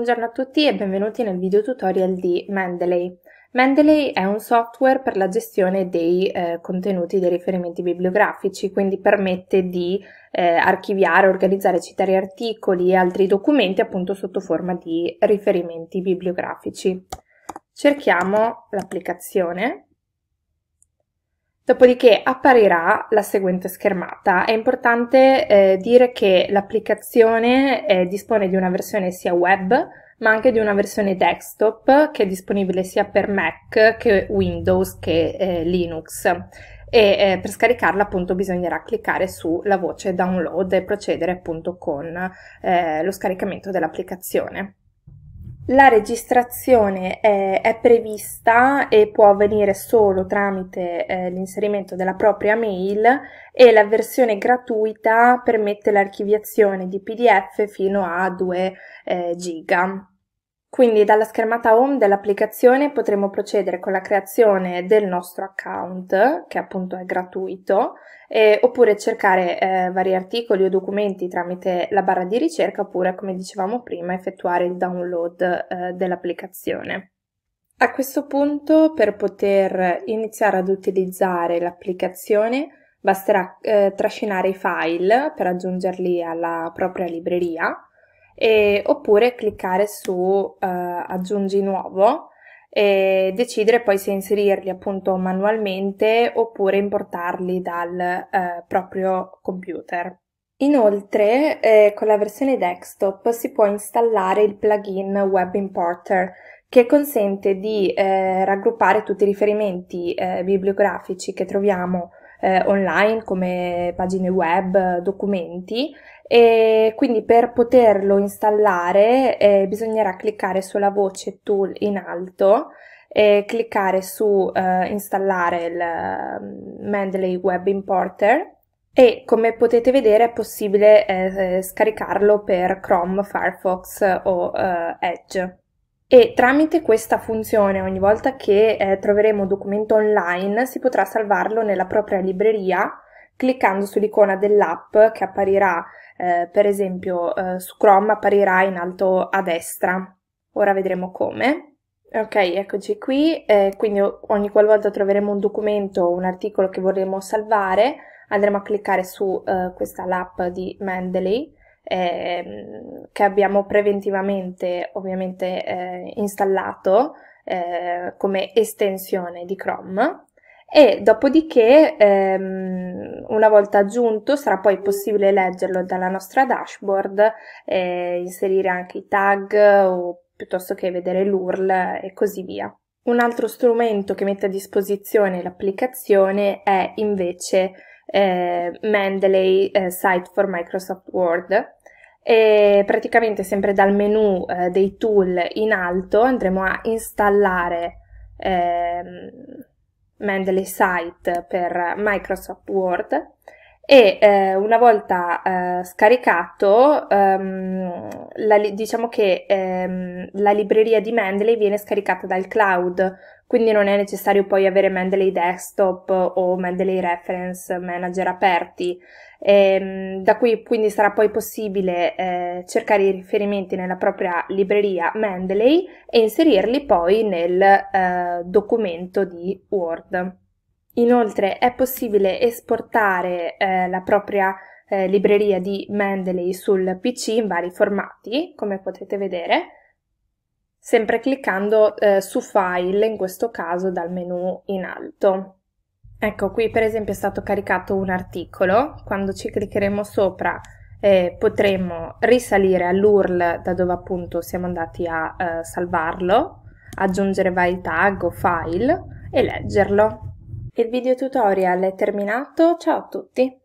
Buongiorno a tutti e benvenuti nel video tutorial di Mendeley. Mendeley è un software per la gestione dei eh, contenuti dei riferimenti bibliografici, quindi permette di eh, archiviare, organizzare, citare articoli e altri documenti appunto sotto forma di riferimenti bibliografici. Cerchiamo l'applicazione Dopodiché apparirà la seguente schermata. È importante eh, dire che l'applicazione eh, dispone di una versione sia web, ma anche di una versione desktop che è disponibile sia per Mac che Windows che eh, Linux. E eh, per scaricarla appunto bisognerà cliccare sulla voce download e procedere appunto con eh, lo scaricamento dell'applicazione. La registrazione è, è, prevista e può avvenire solo tramite eh, l'inserimento della propria mail e la versione gratuita permette l'archiviazione di PDF fino a 2 eh, giga. Quindi dalla schermata home dell'applicazione potremo procedere con la creazione del nostro account, che appunto è gratuito, eh, oppure cercare eh, vari articoli o documenti tramite la barra di ricerca, oppure come dicevamo prima effettuare il download eh, dell'applicazione. A questo punto per poter iniziare ad utilizzare l'applicazione basterà eh, trascinare i file per aggiungerli alla propria libreria e, oppure cliccare su uh, aggiungi nuovo e decidere poi se inserirli appunto manualmente oppure importarli dal uh, proprio computer. Inoltre, eh, con la versione desktop si può installare il plugin Web Importer che consente di eh, raggruppare tutti i riferimenti eh, bibliografici che troviamo eh, online come pagine web, documenti e quindi per poterlo installare eh, bisognerà cliccare sulla voce tool in alto e cliccare su eh, installare il mm, Mendeley Web Importer e come potete vedere è possibile eh, eh scaricarlo per Chrome, Firefox o eh, Edge e tramite questa funzione ogni volta che eh, troveremo un documento online si potrà salvarlo nella propria libreria cliccando sull'icona dell'app che apparirà eh, per esempio eh, su Chrome apparirà in alto a destra. Ora vedremo come. Ok, eccoci qui, eh, quindi ogni qualvolta troveremo un documento o un articolo che vorremmo salvare, andremo a cliccare su eh, questa app di Mendeley eh, che abbiamo preventivamente ovviamente eh, installato eh, come estensione di Chrome e dopodiché ehm, una volta aggiunto sarà poi possibile leggerlo dalla nostra dashboard, eh, inserire anche i tag o piuttosto che vedere l'URL e così via. Un altro strumento che mette a disposizione l'applicazione è invece eh, Mendeley eh, Site for Microsoft Word, e praticamente sempre dal menu eh, dei tool in alto andremo a installare ehm, Mendeley Site per Microsoft Word e eh, una volta eh, scaricato ehm, la, diciamo che ehm, la libreria di Mendeley viene scaricata dal cloud quindi non è necessario poi avere Mendeley Desktop o Mendeley Reference Manager aperti. E, ehm, da qui quindi sarà poi possibile eh, cercare i riferimenti nella propria libreria Mendeley e inserirli poi nel eh, documento di Word. Inoltre è possibile esportare eh, la propria eh, libreria di Mendeley sul PC in vari formati, come potete vedere, sempre cliccando eh, su File, in questo caso dal menu in alto. Ecco, qui per esempio è stato caricato un articolo, quando ci cliccheremo sopra eh, potremo risalire all'URL da dove appunto siamo andati a eh, salvarlo, aggiungere vari tag o file e leggerlo. Il video tutorial è terminato, ciao a tutti!